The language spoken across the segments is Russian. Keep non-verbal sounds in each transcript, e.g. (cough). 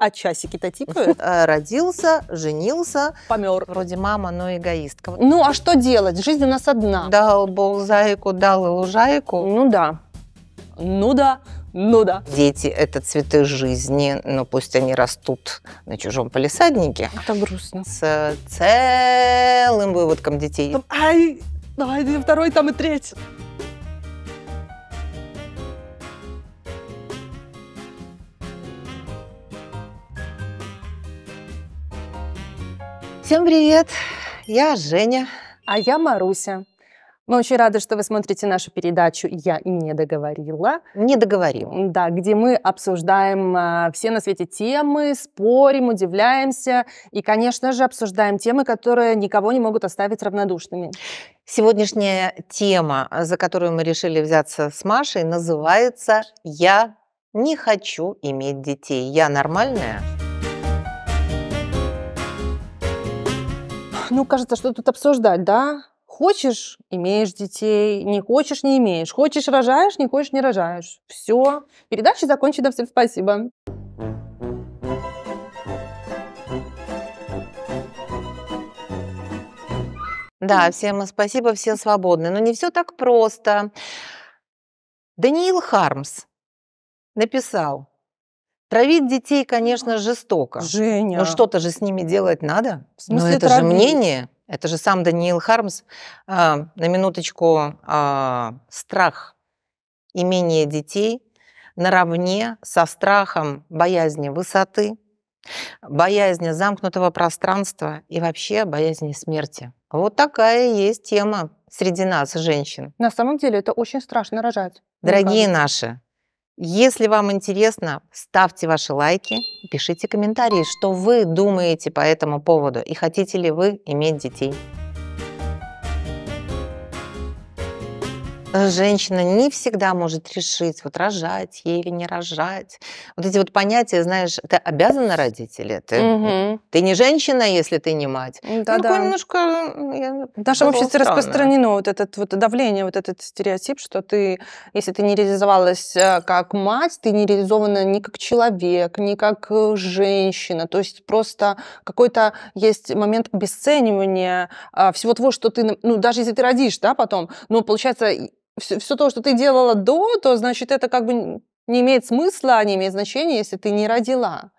А часики-то тикают? (laughs) А, родился, женился. Помер. Вроде мама, но эгоистка. Ну, а что делать? Жизнь у нас одна. Дал бог зайку, дал лужайку. Ну да. Ну да. Ну да. Дети – это цветы жизни, но пусть они растут на чужом палисаднике. Это грустно. С целым выводком детей. ай, давай, второй, там и третий. Всем привет! Я Женя. А я Маруся. Мы очень рады, что вы смотрите нашу передачу «Я не договорила». Не договорила. Да, где мы обсуждаем а, все на свете темы, спорим, удивляемся и, конечно же, обсуждаем темы, которые никого не могут оставить равнодушными. Сегодняшняя тема, за которую мы решили взяться с Машей, называется «Я не хочу иметь детей. Я нормальная?» ну, кажется, что тут обсуждать, да? Хочешь, имеешь детей, не хочешь, не имеешь. Хочешь, рожаешь, не хочешь, не рожаешь. Все. Передача закончена. Всем спасибо. Да, всем спасибо, все свободны. Но не все так просто. Даниил Хармс написал, Травить детей, конечно, жестоко. Женя. Но что-то же с ними делать надо. В ну, смысле Но это травить? же мнение. Это же сам Даниил Хармс. Э, на минуточку, э, страх имения детей наравне со страхом боязни высоты, боязни замкнутого пространства и вообще боязни смерти. Вот такая есть тема среди нас, женщин. На самом деле это очень страшно рожать. Дорогие наши, если вам интересно, ставьте ваши лайки, пишите комментарии, что вы думаете по этому поводу и хотите ли вы иметь детей. женщина не всегда может решить, вот рожать ей или не рожать. Вот эти вот понятия, знаешь, ты обязана родить или ты, угу. ты не женщина, если ты не мать. Да, ну, да. немножко... Я, в нашем обществе странно. распространено вот это вот давление, вот этот стереотип, что ты, если ты не реализовалась э, как мать, ты не реализована ни как человек, ни как э, женщина. То есть просто какой-то есть момент обесценивания а, всего того, что ты, ну, даже если ты родишь, да, потом, но получается все, все то, что ты делала до, то значит это как бы не имеет смысла, а не имеет значения, если ты не родила.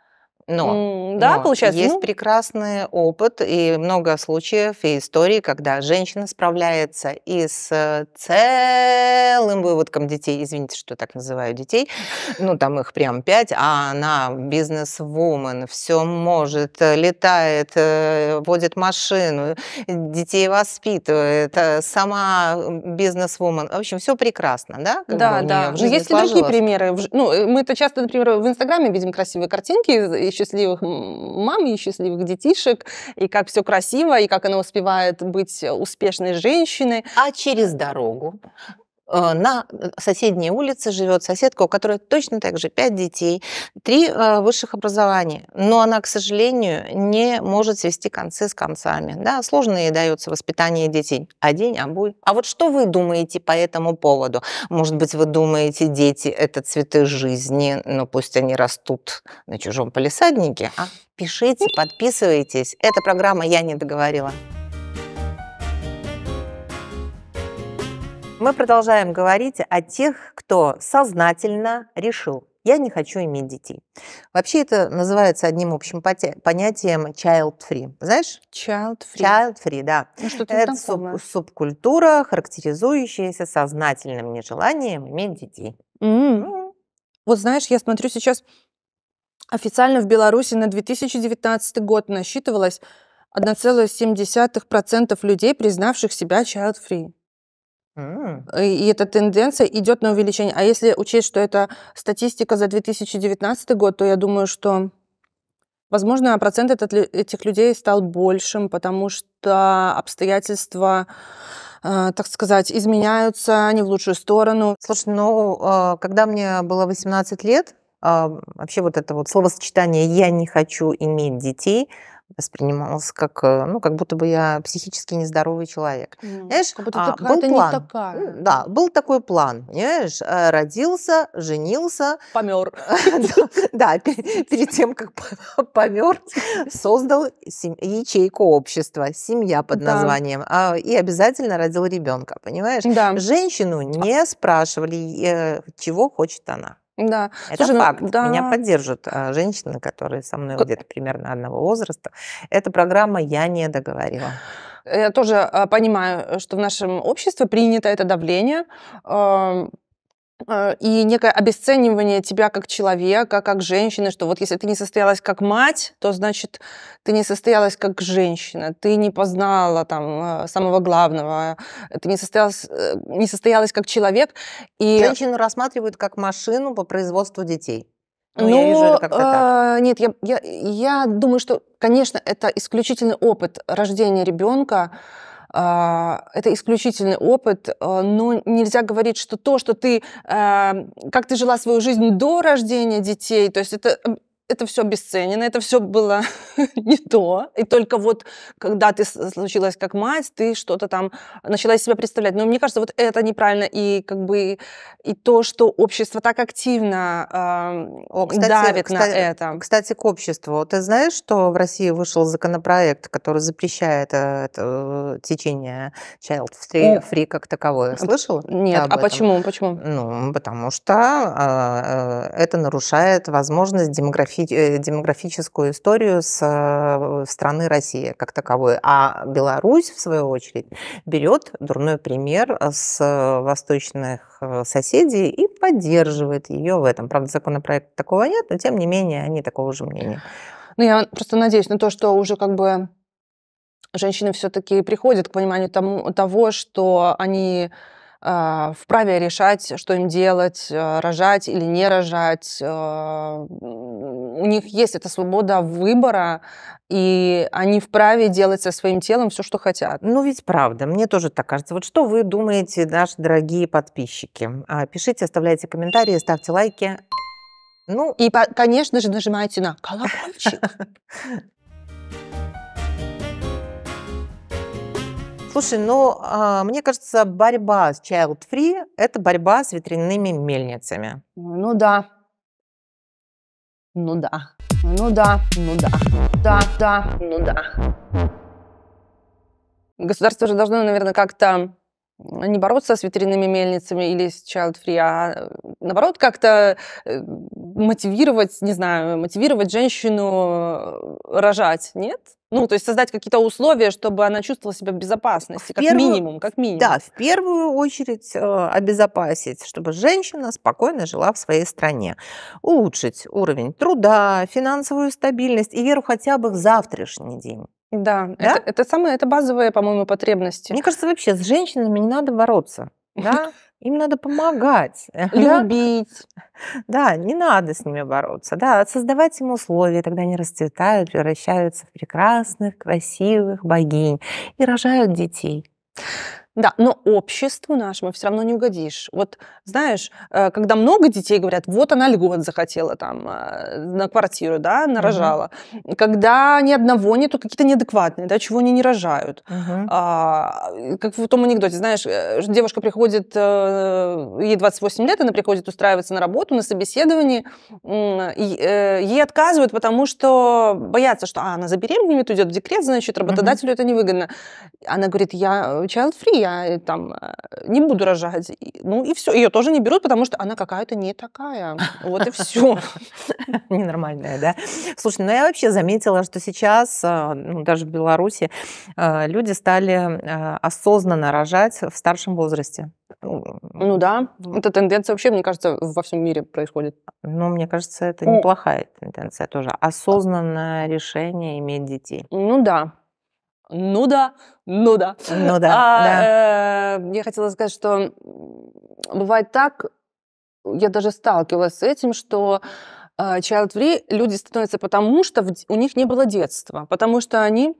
Но, да, но получается, есть ну... прекрасный опыт и много случаев и историй, когда женщина справляется и с э, целым выводком детей, извините, что так называю детей, ну там их прям пять, а она бизнес-вумен, все может, э, летает, э, водит машину, детей воспитывает, сама бизнес-вумен. В общем, все прекрасно, да? да, да. Но ну, есть и другие примеры. Ну, мы это часто, например, в Инстаграме видим красивые картинки, еще счастливых мам и счастливых детишек, и как все красиво, и как она успевает быть э, успешной женщиной. А через дорогу? Э, на э, соседней улице живет соседка, у которой точно так же 5 детей, 3 э, высших образования, но она, к сожалению, не может свести концы с концами. Да, сложно ей дается воспитание детей. А день, а будет. А вот что вы думаете по этому поводу? Может быть, вы думаете, дети – это цветы жизни, но пусть они растут на чужом полисаднике, а? Пишите, подписывайтесь. Эта программа «Я не договорила». Мы продолжаем говорить о тех, кто сознательно решил, я не хочу иметь детей. Вообще это называется одним общим понятием child free. Знаешь? Child free. Child free, да. Ну, что это суб субкультура, характеризующаяся сознательным нежеланием иметь детей. Mm. Mm. Вот знаешь, я смотрю сейчас официально в Беларуси на 2019 год насчитывалось 1,7% людей, признавших себя child free. А. И эта тенденция идет на увеличение. А если учесть, что это статистика за 2019 год, то я думаю, что, возможно, процент этот, этих людей стал большим, потому что обстоятельства э, так сказать, изменяются не в лучшую сторону. Слушай, ну, а, когда мне было 18 лет, вообще вот это вот словосочетание «я не хочу иметь детей», воспринималось как, э, ну, как будто бы я психически нездоровый человек. Mm. Знаешь, как будто а, а был план. Не такая. Да, был такой план. Понимаешь, э, родился, женился. (laughs) Помер. (laughs) Да, перед тем, как помер, создал ячейку общества, семья под названием. А, и обязательно родил ребенка, понимаешь? Женщину а не спрашивали, э, чего хочет она. Да. Это Слушай, факт. Ну, да. Меня поддержат а, женщины, которые со мной где-то примерно одного возраста. Эта программа «Я не договорила». Я тоже а, понимаю, что в нашем обществе принято это давление Э, и некое обесценивание тебя как человека, как женщины, что вот если ты не состоялась как мать, то значит ты не состоялась как женщина, ты не познала там э, самого главного, ты не состоялась, э, не состоялась как человек. И... Женщину рассматривают как машину по производству детей. Ну, ну я вижу ну, это как-то так. Э, нет, я, я, я думаю, что, конечно, это исключительный опыт рождения ребенка. А, это исключительный опыт, а, но нельзя говорить, что то, что ты, а, как ты жила свою жизнь до рождения детей, то есть это это все обесценено, это все было (laughs) не то. И только вот, когда ты случилась как мать, ты что-то там начала из себя представлять. Но мне кажется, вот это неправильно. И как бы и то, что общество так активно э, О, кстати, давит кстати, на это. Кстати, к обществу. Ты знаешь, что в России вышел законопроект, который запрещает э, это э, течение child free, free как таковое? А Слышала? Нет. А почему? Почему? Ну, потому что э, э, это нарушает возможность демографии Э, демографическую историю с э, страны России как таковой. А Беларусь, в свою очередь, берет дурной пример с э, восточных соседей и поддерживает ее в этом. Правда, законопроекта такого нет, но тем не менее они такого же мнения. Ну, я просто надеюсь на то, что уже как бы женщины все-таки приходят к пониманию тому, того, что они вправе решать, что им делать, рожать или не рожать, у них есть эта свобода выбора, и они вправе делать со своим телом все, что хотят. Ну ведь правда, мне тоже так кажется. Вот что вы думаете, наши дорогие подписчики? А, пишите, оставляйте комментарии, ставьте лайки. Ну и, конечно же, нажимайте на колокольчик. (laughs) Слушай, ну, а, мне кажется, борьба с child-free – это борьба с ветряными мельницами. Ну да, ну да. Ну да. Ну да. Да, да. Ну да. Государство же должно, наверное, как-то Э, не бороться с ветряными мельницами или с child free, а э, наоборот как-то э, мотивировать, не знаю, мотивировать женщину рожать, нет? Ну, то есть создать какие-то условия, чтобы она чувствовала себя в безопасности, в как первую, минимум, как минимум. Да, в первую очередь э, обезопасить, чтобы женщина спокойно жила в своей стране. Улучшить уровень труда, финансовую стабильность и веру хотя бы в завтрашний день. Да, да? Это, это самое, это базовые, по-моему, потребности. Мне кажется, вообще с женщинами не надо бороться, (laughs) да? Им надо помогать, (laughs) любить. Да, не надо с ними бороться. Да, создавать им условия, тогда они расцветают, превращаются в прекрасных, красивых богинь и рожают детей. Да, но обществу нашему все равно не угодишь. Вот знаешь, э, когда много детей говорят, вот она льгот захотела там э, на квартиру, да, нарожала. Угу. Когда ни одного нету, какие-то неадекватные, да, чего они не рожают. Угу. А, э, как в том анекдоте, знаешь, девушка приходит, ей 28 лет, она приходит устраиваться на работу, на собеседование, ей отказывают, потому что боятся, что а, она забеременеет, уйдет в декрет, значит, работодателю угу. это невыгодно. Она говорит, я child free, Э, там э, не буду рожать. Ну и все. Ее тоже не берут, потому что она какая-то не такая. Вот и (laughs) все. Ненормальная, да? Слушай, ну я вообще заметила, что сейчас, э, ну, даже в Беларуси, люди стали осознанно рожать в старшем возрасте. Ну, ну да, эта тенденция вообще, мне кажется, во всем мире происходит. Ну, мне кажется, это неплохая тенденция тоже. А. Осознанное решение иметь детей. Ну да, ну да, ну да. Ну да, а, э, я хотела сказать, что бывает так, я даже сталкивалась с этим, что э, child free люди становятся потому, что у них не было детства, потому что они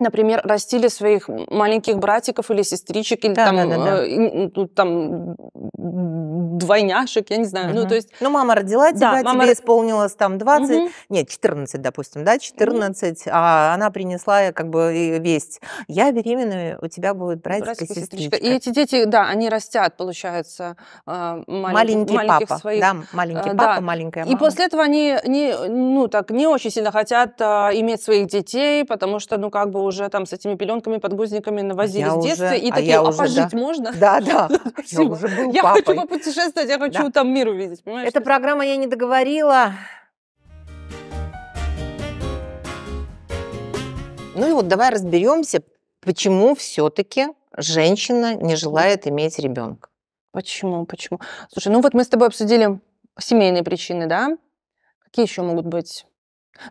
например, растили своих маленьких братиков или сестричек, или да, там, да, да, да. Э, ну, там двойняшек, я не знаю. Угу. Ну, то есть... ну, мама родила тебя, да, мама... тебе исполнилось там 20, угу. нет, 14, допустим, да, 14, угу. а она принесла э, как бы весть, я беременная, у тебя будет братик, и сестричка. И эти дети, да, они растят, получается, э, маленьких, маленький маленьких папа, своих... Да, маленький э, папа, маленькая мама. И после этого они, не, ну, так, не очень сильно хотят а, иметь своих детей, потому что, ну, как бы уже там с этими пеленками, подгузниками навозили я с детства уже, и а такие, а, уже, пожить да. можно? Да, да. (laughs) Я уже был Я хочу попутешествовать, я хочу там мир увидеть, понимаешь? Эта программа «Я не договорила». Ну и вот давай разберемся, почему все-таки женщина не желает иметь ребенка. Почему? Почему? Слушай, ну вот мы с тобой обсудили семейные причины, да? Какие еще могут быть?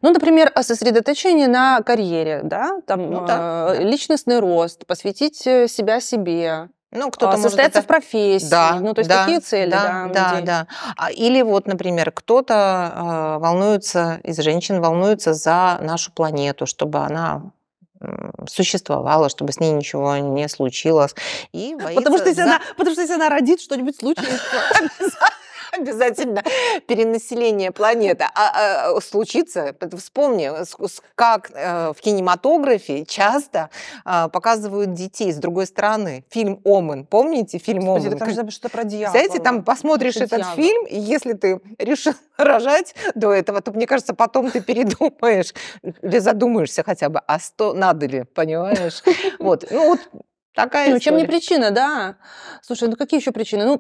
Ну, например, а, сосредоточение на карьере, да, там ну, да, э, да. личностный рост, посвятить э, себя себе. Ну, кто-то а, состояться это... в профессии. Да, ну, то есть да, такие цели, да. Да, да, да. А, или вот, например, кто-то э, волнуется, из женщин волнуется за нашу планету, чтобы она существовала, чтобы с ней ничего не случилось. И боится потому, что если за... она, потому что если она родит, что-нибудь случится. (laughs) (laughs) обязательно перенаселение планеты. А, а случится, вспомни, как э, в кинематографе часто а, показывают детей с другой стороны. Фильм «Омен». Помните фильм Господи, «Омен»? Господи, там что-то про дьявола. Знаете, там посмотришь Пиши этот дьявол. фильм, и если ты решил (laughs) рожать до этого, то, мне кажется, потом ты передумаешь (laughs) или задумаешься хотя бы, а сто надо ли, понимаешь? Вот. Ну, вот Такая ну, чем не причина, да. Слушай, ну какие еще причины? Ну,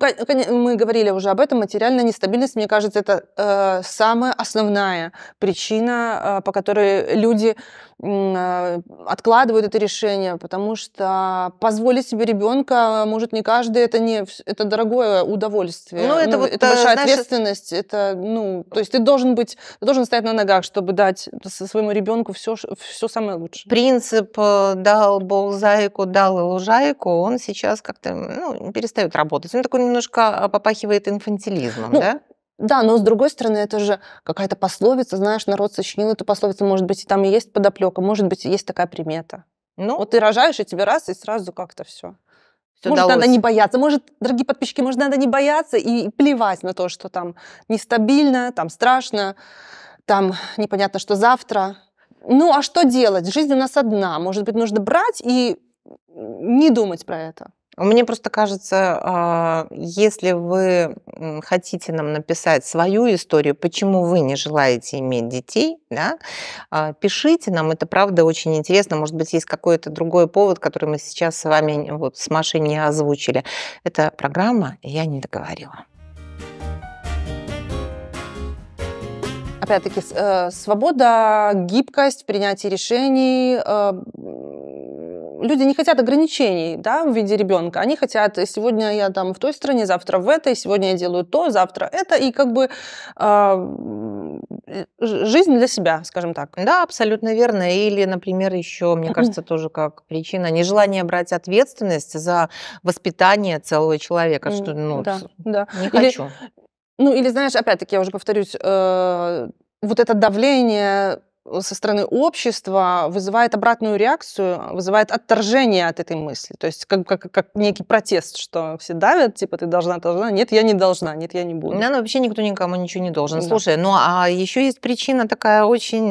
мы говорили уже об этом, материальная нестабильность, мне кажется, это э, самая основная причина, э, по которой люди э, откладывают это решение, потому что позволить себе ребенка может не каждый, это не это дорогое удовольствие. Ну, это, ну, вот, это э, большая знаешь, ответственность, это, ну, то есть ты должен быть, ты должен стоять на ногах, чтобы дать своему ребенку все, все самое лучшее. Принцип э, дал Бог зайку, дал и Можайку, он сейчас как-то ну, перестает работать. Он такой немножко а, попахивает инфантилизмом, ну, да? Да, но с другой стороны, это же какая-то пословица, знаешь, народ сочинил эту пословицу, может быть, и там и есть подоплека, может быть, есть такая примета. Ну, вот ты рожаешь, и тебе раз, и сразу как-то все. Все может, удалось. надо не бояться. Может, дорогие подписчики, может, надо не бояться и плевать на то, что там нестабильно, там страшно, там непонятно, что завтра. Ну, а что делать? Жизнь у нас одна. Может быть, нужно брать и не думать про это. Мне просто кажется, а, если вы хотите нам написать свою историю, почему вы не желаете иметь детей, да, а, пишите нам, это правда очень интересно. Может быть, есть какой-то другой повод, который мы сейчас с вами вот с Машей не озвучили. Это программа «Я не договорила». Опять-таки, э, свобода, гибкость, принятие решений, э, люди не хотят ограничений да, в виде ребенка. Они хотят, э, сегодня я там в той стране, завтра в этой, сегодня я делаю то, завтра это. И как бы а, э, жизнь для себя, скажем так. Да, абсолютно верно. Или, например, еще, мне кажется, тоже как причина нежелание брать ответственность за воспитание целого человека. Что, ну, да, да. Не или, хочу. Ну, или, знаешь, опять-таки, я уже повторюсь, э, вот это давление Э, со стороны общества вызывает обратную реакцию, вызывает отторжение от этой мысли. То есть как, как, как некий протест, что все давят, типа ты должна, должна. Нет, я не должна, нет, я не буду. Да, ну вообще никто никому ничего не должен. Да. Слушай, ну а еще есть причина такая очень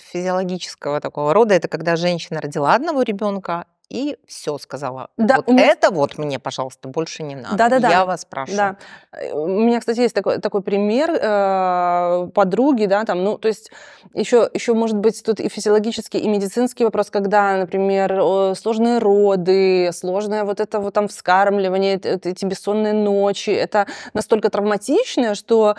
физиологического такого рода. Это когда женщина родила одного ребенка и все сказала. Да, вот меня... это вот мне, пожалуйста, больше не надо. Да, да, да. Я вас прошу. Да. Э, у меня, кстати, есть такой, такой пример э, подруги, да, там, ну, то есть еще, еще может быть тут и физиологический, и медицинский вопрос, когда, например, сложные роды, сложное вот это вот там вскармливание, эти бессонные ночи, это настолько травматично, что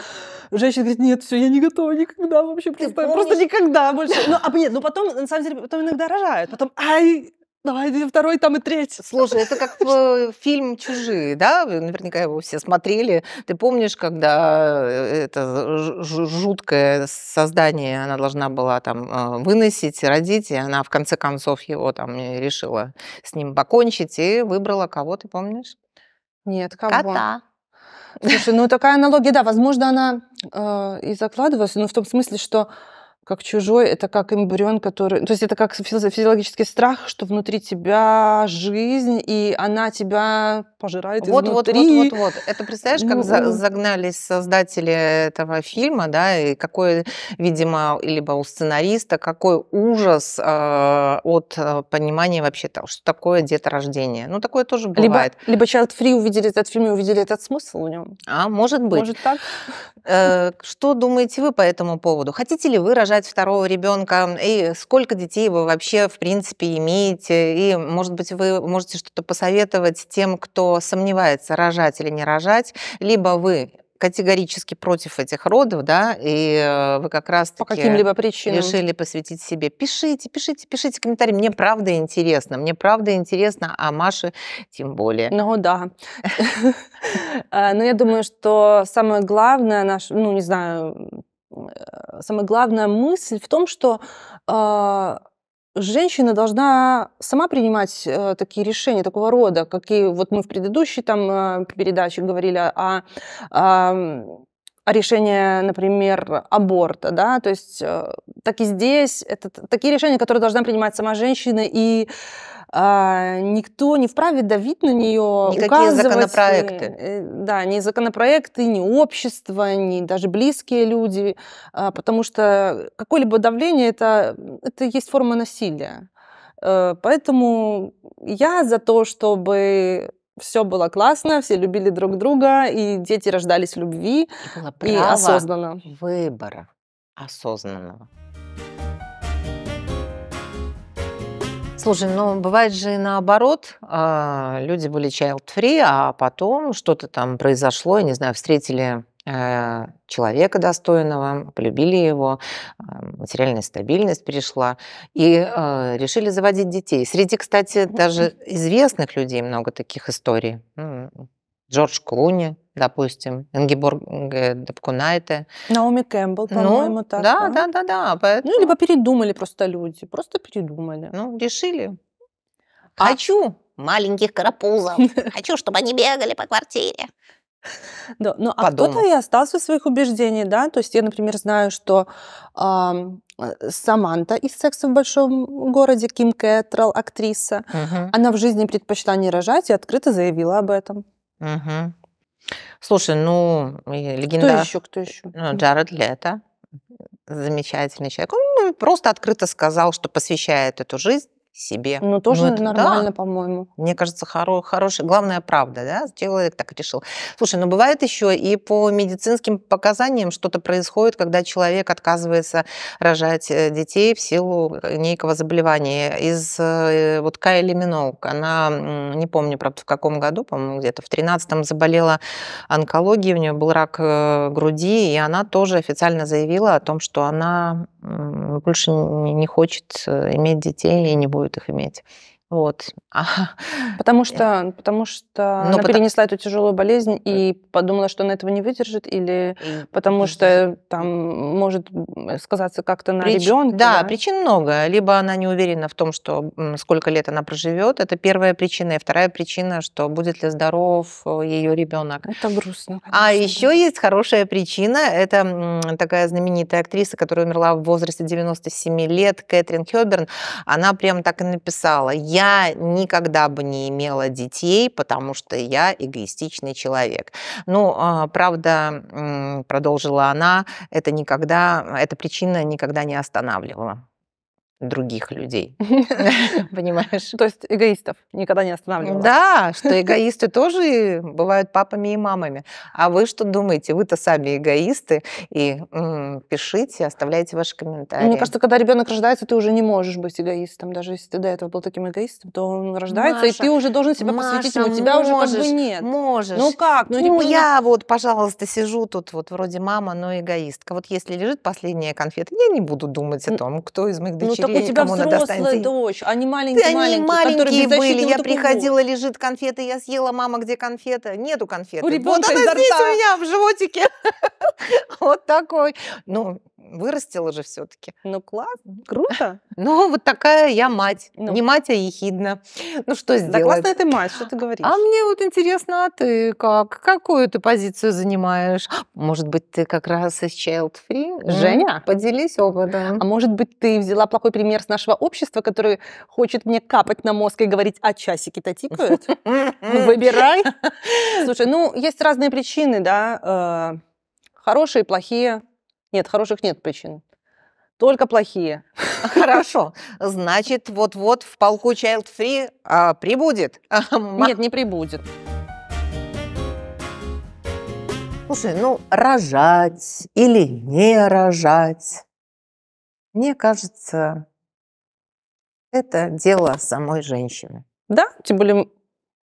женщина говорит, нет, все, я не готова никогда вообще, просто, просто никогда больше. Ну, а нет, ну потом, на самом деле, потом иногда рожают, потом, ай, давай второй, там и третий. Слушай, это как э, фильм «Чужие», да? Вы наверняка его все смотрели. Ты помнишь, когда э, это жуткое создание, она должна была там э, выносить, родить, и она в конце концов его там решила с ним покончить и выбрала кого, ты помнишь? Нет, кого? Кота. Слушай, ну такая аналогия, да, возможно, она э, и закладывалась, но в том смысле, что как чужой, это как эмбрион, который... То есть это как физиологический страх, что внутри тебя жизнь, и она тебя пожирает вот, изнутри. Вот, вот, вот, вот. Это представляешь, как ну, загнались создатели этого фильма, да, и какой, видимо, либо у сценариста, какой ужас э, от а, понимания вообще того, что такое деторождение. Ну, такое тоже бывает. Либо, либо Child Free увидели этот фильм и увидели этот смысл в нем. А, может быть. Может так? Э, что думаете вы по этому поводу? Хотите ли вы рожать рожать второго ребенка, и сколько детей вы вообще, в принципе, имеете, и, может быть, вы можете что-то посоветовать тем, кто сомневается, рожать или не рожать, либо вы категорически против этих родов, да, и э, вы как раз по каким-либо причинам решили посвятить себе. Пишите, пишите, пишите комментарии. Мне правда интересно, мне правда интересно, а Маше тем более. Ну да. (laughs) Э, но ну, я думаю, что самое главное, наш, ну не знаю, Э, самая главная мысль в том, что а, женщина должна сама принимать э, такие решения такого рода, какие вот мы в предыдущей там э, передаче говорили о, а, о, а, решении, например, аборта, да, то есть так и здесь это такие решения, которые должна принимать сама женщина и а, никто не вправе давить на нее, Никакие указывать, законопроекты. Э, да, ни законопроекты, ни общество, ни даже близкие люди, а, потому что какое-либо давление это, это есть форма насилия. Э, поэтому я за то, чтобы все было классно, все любили друг друга, и дети рождались в любви и, и осознанно. Выбора осознанного. Слушай, ну бывает же и наоборот. А, люди были child-free, а потом что-то там произошло, я не знаю, встретили э, человека достойного, полюбили его, а, материальная стабильность перешла, и э, решили заводить детей. Среди, кстати, даже известных людей много таких историй. Джордж Клуни, допустим, Энгиборг э, Дапкунайте. Наоми Кэмпбелл, ну, по-моему, ну, так. Да, да, да, да. да поэтому... Ну, либо передумали просто люди, просто передумали. Ну, решили. А Хочу маленьких карапузов. (laughs) Хочу, чтобы они бегали по квартире. Да, ну, а кто-то и остался в своих убеждений, да. То есть я, например, знаю, что э, Саманта из «Секса в большом городе», Ким Кэтрал, актриса, угу. она в жизни предпочла не рожать и открыто заявила об этом. Угу. Слушай, ну, легендарный Кто еще, кто еще? Ну, Джаред Лето, замечательный человек. Он просто открыто сказал, что посвящает эту жизнь себе. Ну, тоже ну, это нормально, да. по-моему. Мне кажется, хоро хорошая, главная правда, да, человек так решил. Слушай, ну бывает еще и по медицинским показаниям что-то происходит, когда человек отказывается рожать э, детей в силу э, некого заболевания. Из э, вот Кайли Миноук, она, не помню, правда, в каком году, по-моему, где-то в 13-м заболела онкологией, у нее был рак груди, и она тоже официально заявила о том, что она больше не хочет э, иметь детей и не будет их иметь. Вот. (laughs) А, потому что, потому что Но ну, она потому... перенесла эту тяжелую болезнь э. и подумала, что она этого не выдержит, или потому что там может сказаться как-то на Прич... ребенке. Да, да, причин много. Либо она не уверена в том, что сколько лет она проживет. Это первая причина. И вторая причина, что будет ли здоров э, ее ребенок. Это грустно. А конечно. А еще есть хорошая причина. Это такая знаменитая актриса, которая умерла в возрасте 97 лет, Кэтрин Хёберн. Она прям так и написала. Я я никогда бы не имела детей, потому что я эгоистичный человек. Ну, а, правда, продолжила она, это никогда, эта причина никогда не останавливала других людей. (laughs) Понимаешь? То есть эгоистов никогда не останавливала. Да, что (laughs) эгоисты тоже бывают папами и мамами. А вы что думаете? Вы-то сами эгоисты. И пишите, оставляйте ваши комментарии. Мне кажется, когда ребенок рождается, ты уже не можешь быть эгоистом. Даже если ты до этого был таким эгоистом, то он рождается, и ты уже должен себя посвятить ему. Тебя уже как бы нет. Можешь. Ну как? Ну, ну я вот, пожалуйста, сижу тут вот вроде мама, но эгоистка. Вот если лежит последняя конфета, я не буду думать о том, кто из моих ну, дочерей у тебя кому взрослая надо станции. дочь, а они маленькие, Ты, маленькие, они маленькие были, я приходила, лежит конфета, я съела, мама, где конфета? Нету конфеты. У вот она здесь у меня в животике. (laughs) Вот такой. Ну, вырастила же все-таки. Ну класс, круто. (laughs) Ну вот такая я мать. Ну. Не мать, а ехидна. Ну что сделать? Да классная ты мать, что ты говоришь? А мне вот интересно, а ты как? Какую ты позицию занимаешь? (gasps) Может быть, ты как раз из Child Free? Mm-hmm. Женя, поделись опытом. А может быть, ты взяла плохой пример с нашего общества, который хочет мне капать на мозг и говорить, а часики-то тикают? (laughs) Выбирай. (laughs) Слушай, ну, есть разные причины, да, э, хорошие, плохие. Нет, хороших нет причин. Только плохие. (laughs) Хорошо. Значит, вот-вот в полку Child Free а, прибудет. (laughs) Нет, не прибудет. Слушай, ну, рожать или не рожать, мне кажется, это дело самой женщины. Да, тем более,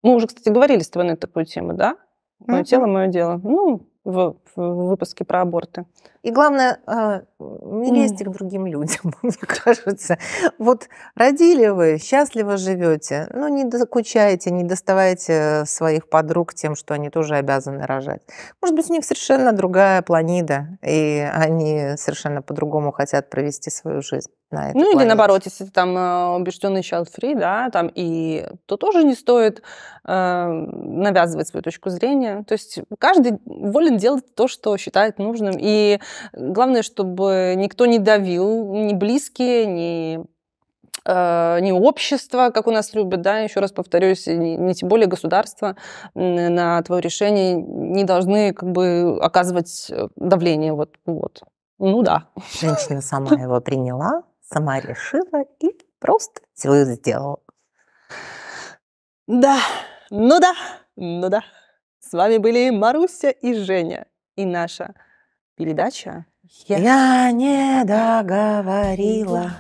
мы уже, кстати, говорили с тобой на такую тему, да? Мое mm-hmm. тело, мое дело. Ну, в, в выпуске про аборты. И главное, а, не лезьте mm. к другим людям, (laughs) мне кажется. Вот родили вы, счастливо живете, но ну, не докучаете, не доставайте своих подруг тем, что они тоже обязаны рожать. Может быть, у них совершенно другая планида, и они совершенно по-другому хотят провести свою жизнь на этой Ну планете. или наоборот, если ты там э, убежденный child free, да, там и то тоже не стоит э, навязывать свою точку зрения. То есть каждый волен делать то, что считает нужным. И главное, чтобы никто не давил, ни близкие, ни э, не общество, как у нас любят, да, еще раз повторюсь, не, не тем более государство на твое решение не должны как бы оказывать э, давление, вот, вот. Ну да. Женщина сама (laughs) его приняла, сама решила и просто все сделала. Да, ну да, ну да. С вами были Маруся и Женя и наша передача я, я не договорила.